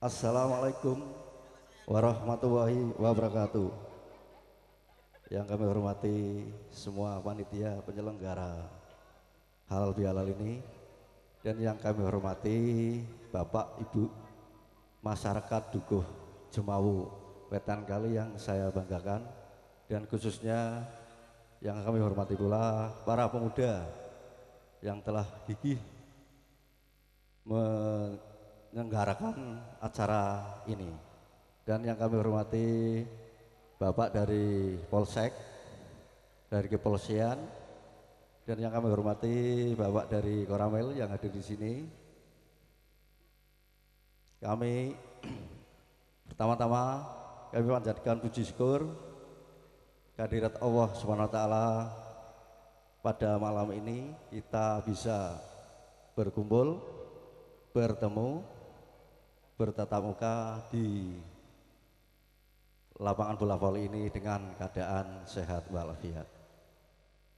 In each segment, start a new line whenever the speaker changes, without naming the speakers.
Assalamualaikum warahmatullahi wabarakatuh Yang kami hormati semua panitia penyelenggara halal bihalal ini Dan yang kami hormati Bapak Ibu masyarakat Dukuh Jemawu Wetan Kali yang saya banggakan Dan khususnya yang kami hormati pula para pemuda yang telah gigih menyelenggarakan acara ini. Dan yang kami hormati Bapak dari Polsek, dari Kepolisian, dan yang kami hormati Bapak dari Koramil yang hadir di sini. Kami pertama-tama kami panjatkan puji syukur kehadirat Allah Subhanahu wa taala pada malam ini kita bisa berkumpul, bertemu bertatap muka di lapangan bola voli ini dengan keadaan sehat walafiat.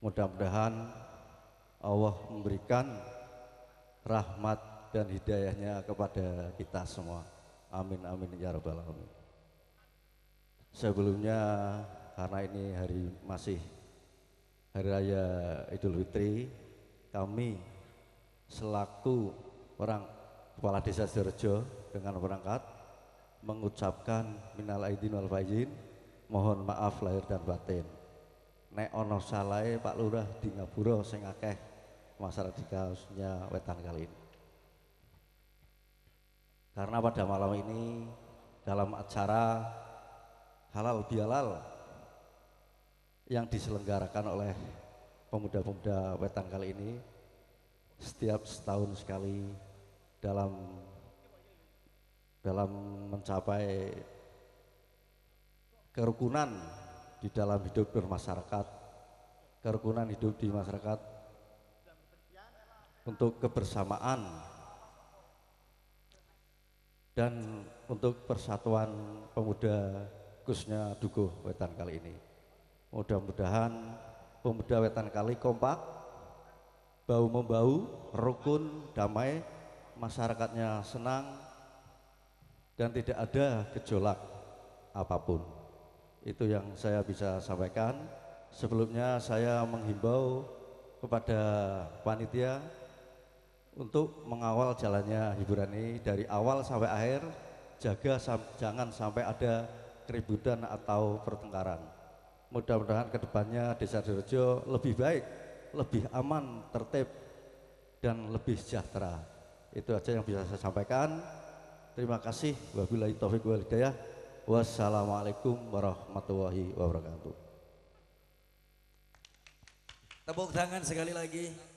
Mudah-mudahan Allah memberikan rahmat dan hidayahnya kepada kita semua. Amin amin ya rabbal alamin. Sebelumnya karena ini hari masih hari raya Idul Fitri, kami selaku orang kepala desa Sidorejo dengan berangkat mengucapkan minal aidin wal faizin mohon maaf lahir dan batin nek ono salai Pak Lurah di ngaburo sing akeh masyarakat kaosnya wetan kali ini karena pada malam ini dalam acara halal bihalal yang diselenggarakan oleh pemuda-pemuda wetan kali ini setiap setahun sekali dalam dalam mencapai kerukunan di dalam hidup bermasyarakat, kerukunan hidup di masyarakat untuk kebersamaan dan untuk persatuan pemuda khususnya Dukuh Wetan kali ini. Mudah-mudahan pemuda Wetan kali kompak, bau membau, rukun, damai, masyarakatnya senang, dan tidak ada gejolak apapun. Itu yang saya bisa sampaikan. Sebelumnya saya menghimbau kepada panitia untuk mengawal jalannya hiburan ini dari awal sampai akhir jaga jangan sampai ada keributan atau pertengkaran. Mudah-mudahan kedepannya Desa Derjo lebih baik, lebih aman, tertib, dan lebih sejahtera. Itu aja yang bisa saya sampaikan. Terima kasih. Wabillahi taufik wal hidayah. Wassalamualaikum warahmatullahi wabarakatuh. Tepuk tangan sekali lagi.